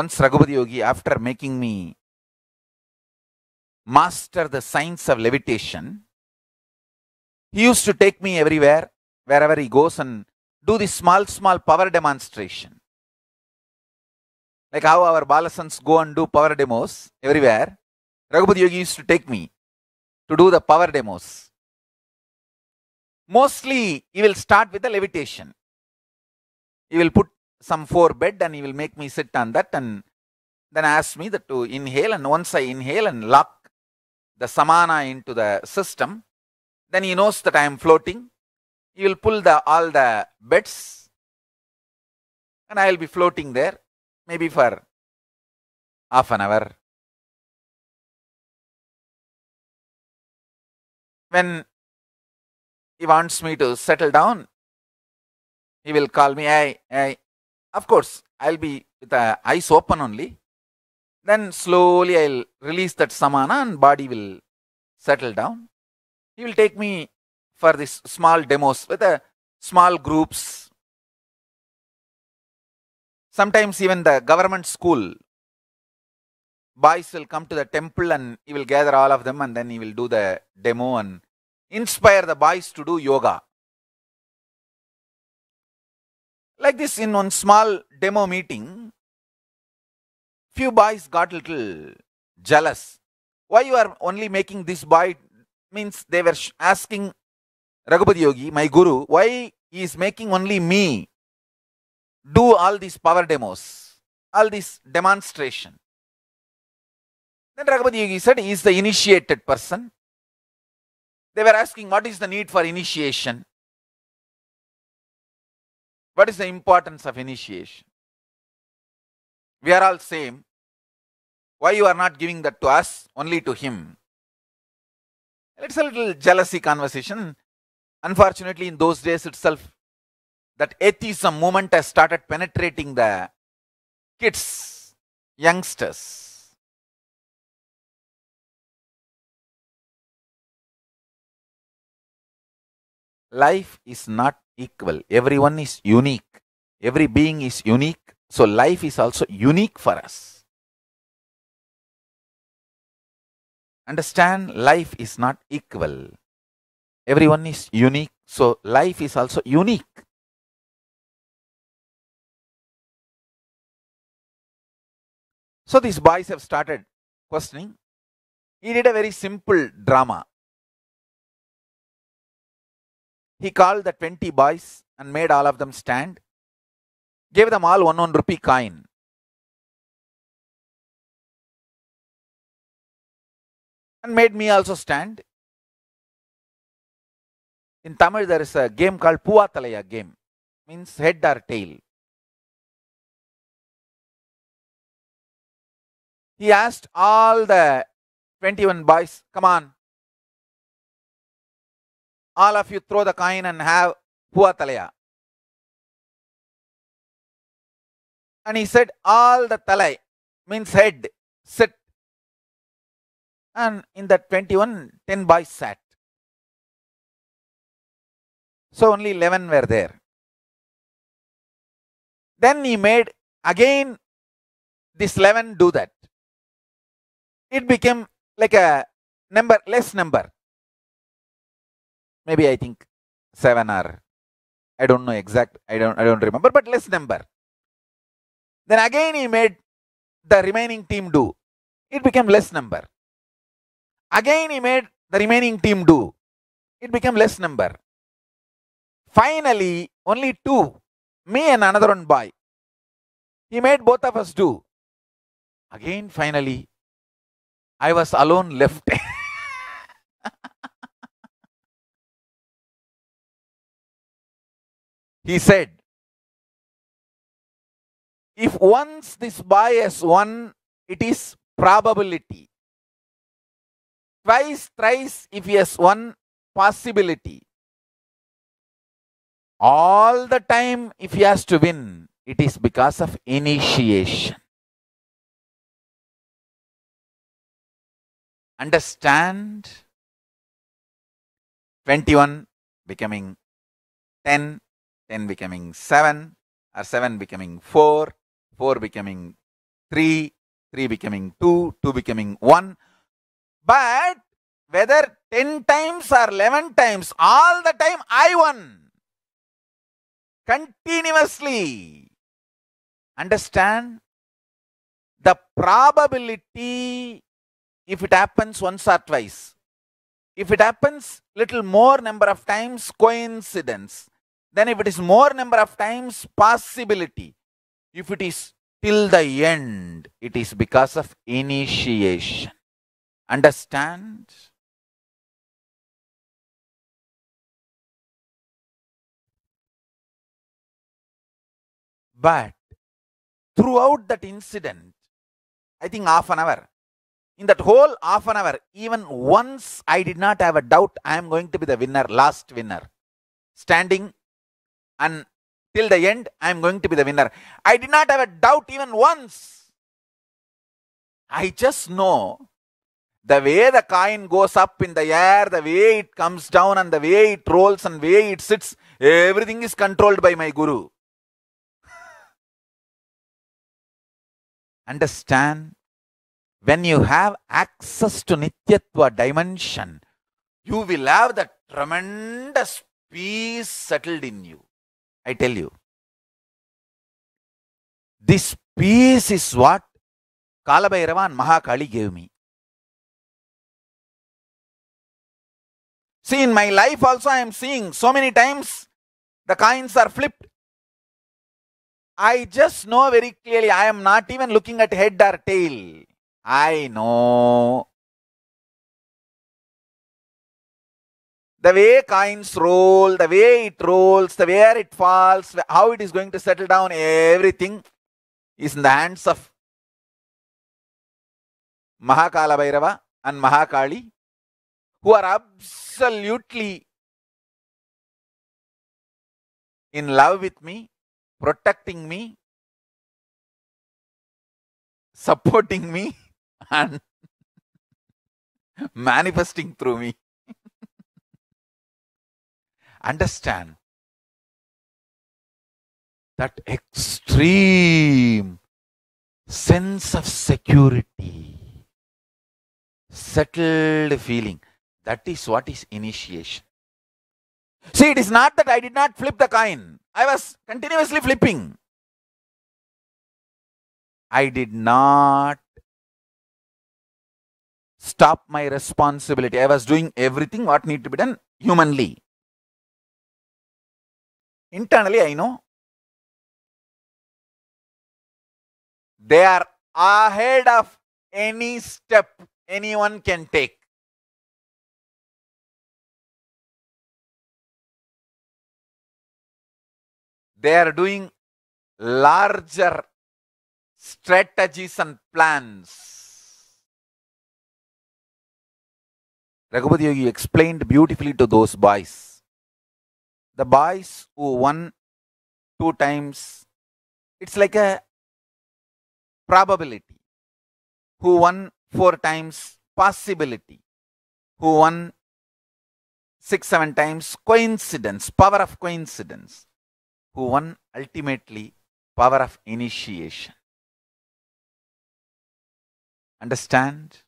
Once Raghupati Yogi, after making me master the science of levitation, he used to take me everywhere, wherever he goes, and do the small, small power demonstration. Like how our Balasans go and do power demos everywhere. Raghupati Yogi used to take me to do the power demos. Mostly, he will start with the levitation. He will put some four bed and he will make me sit on that and then ask me that to inhale and once I inhale and lock the samana into the system, then he knows that I am floating. He will pull the all the beds and I will be floating there maybe for half an hour. When he wants me to settle down, he will call me, hey, hey, of course, I'll be with the uh, eyes open only. Then slowly I'll release that samana and body will settle down. He will take me for these small demos with the uh, small groups. Sometimes even the government school boys will come to the temple and he will gather all of them and then he will do the demo and inspire the boys to do yoga. Like this in one small demo meeting, few boys got little jealous. Why you are only making this boy means they were asking Raghupati Yogi, my guru, why he is making only me do all these power demos, all this demonstration. Then Raghupati Yogi said he is the initiated person. They were asking what is the need for initiation. What is the importance of initiation? We are all same. Why you are not giving that to us, only to him? It's a little jealousy conversation. Unfortunately, in those days itself, that atheism movement has started penetrating the kids, youngsters. life is not equal. Everyone is unique. Every being is unique. So life is also unique for us. Understand life is not equal. Everyone is unique. So life is also unique. So these boys have started questioning. He did a very simple drama. He called the 20 boys and made all of them stand, gave them all one one rupee coin. And made me also stand. In Tamil, there is a game called Puvatalaya game, means head or tail. He asked all the 21 boys, come on, all of you throw the coin and have Huatalaya. And he said, all the talai means head, sit. And in that 21, 10 boys sat. So only 11 were there. Then he made again this 11 do that. It became like a number, less number maybe I think 7 are, I don't know exact, I don't, I don't remember, but less number. Then again he made the remaining team do. It became less number. Again he made the remaining team do. It became less number. Finally, only two, me and another one boy. He made both of us do. Again, finally, I was alone left. He said, if once this bias one, it is probability. Twice, thrice, if he has one possibility. All the time, if he has to win, it is because of initiation. Understand? 21 becoming 10 10 becoming 7 or 7 becoming 4, 4 becoming 3, 3 becoming 2, 2 becoming 1. But whether 10 times or 11 times, all the time I won. Continuously. Understand? The probability, if it happens once or twice, if it happens little more number of times, coincidence then if it is more number of times possibility if it is till the end it is because of initiation understand but throughout that incident i think half an hour in that whole half an hour even once i did not have a doubt i am going to be the winner last winner standing and till the end, I am going to be the winner. I did not have a doubt even once. I just know the way the coin goes up in the air, the way it comes down, and the way it rolls and the way it sits, everything is controlled by my Guru. Understand? When you have access to Nityatva dimension, you will have that tremendous peace settled in you. I tell you. This peace is what Kalabhairavan Mahakali gave me. See, in my life also, I am seeing so many times the coins are flipped. I just know very clearly, I am not even looking at head or tail. I know the way coins roll, the way it rolls, the where it falls, how it is going to settle down, everything is in the hands of Mahakala Bhairava and Mahakali, who are absolutely in love with me, protecting me, supporting me, and manifesting through me understand that extreme sense of security, settled feeling. That is what is initiation. See, it is not that I did not flip the coin. I was continuously flipping. I did not stop my responsibility. I was doing everything what need to be done humanly internally I know they are ahead of any step anyone can take. They are doing larger strategies and plans. Raghupathi Yogi explained beautifully to those boys the boys who won two times, it's like a probability. Who won four times, possibility. Who won six, seven times, coincidence, power of coincidence. Who won ultimately, power of initiation. Understand?